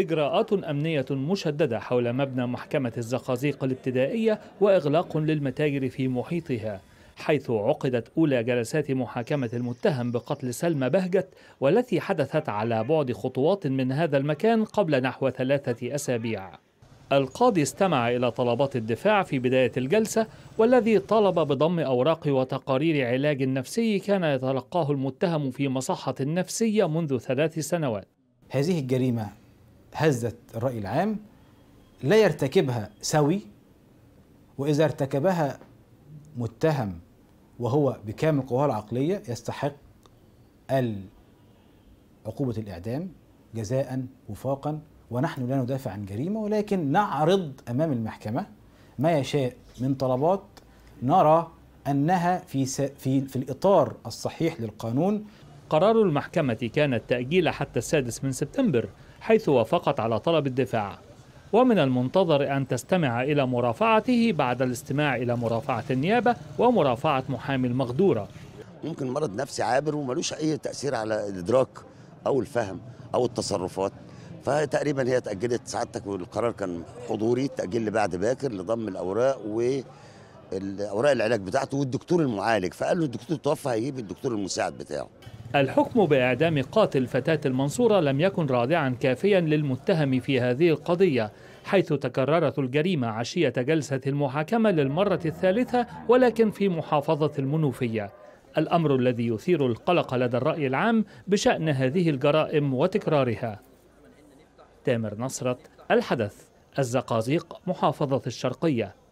إجراءات أمنية مشددة حول مبنى محكمة الزقازيق الابتدائية وإغلاق للمتاجر في محيطها حيث عقدت أولى جلسات محاكمة المتهم بقتل سلمى بهجت والتي حدثت على بعد خطوات من هذا المكان قبل نحو ثلاثة أسابيع القاضي استمع إلى طلبات الدفاع في بداية الجلسة والذي طلب بضم أوراق وتقارير علاج نفسي كان يتلقاه المتهم في مصحة نفسية منذ ثلاث سنوات هذه الجريمة هزت الرأي العام لا يرتكبها سوي وإذا ارتكبها متهم وهو بكامل قواه العقلية يستحق عقوبة الإعدام جزاء وفاقا ونحن لا ندافع عن جريمة ولكن نعرض أمام المحكمة ما يشاء من طلبات نرى أنها في, س... في, في الإطار الصحيح للقانون قرار المحكمة كان التأجيل حتى السادس من سبتمبر حيث وافقت على طلب الدفاع ومن المنتظر أن تستمع إلى مرافعته بعد الاستماع إلى مرافعة النيابة ومرافعة محامي المغدورة ممكن مرض نفسي عابر وملوش أي تأثير على الإدراك أو الفهم أو التصرفات فتقريبا هي تأجلت سعادتك والقرار كان حضوري تأجل لبعد باكر لضم الأوراق و الاوراق العلاج بتاعته والدكتور المعالج فقال له الدكتور توفى هيجيب الدكتور المساعد بتاعه الحكم بإعدام قاتل فتاة المنصورة لم يكن رادعا كافيا للمتهم في هذه القضية حيث تكررت الجريمة عشية جلسة المحاكمة للمرة الثالثة ولكن في محافظة المنوفية الأمر الذي يثير القلق لدى الرأي العام بشأن هذه الجرائم وتكرارها تامر نصرت الحدث الزقازيق محافظة الشرقية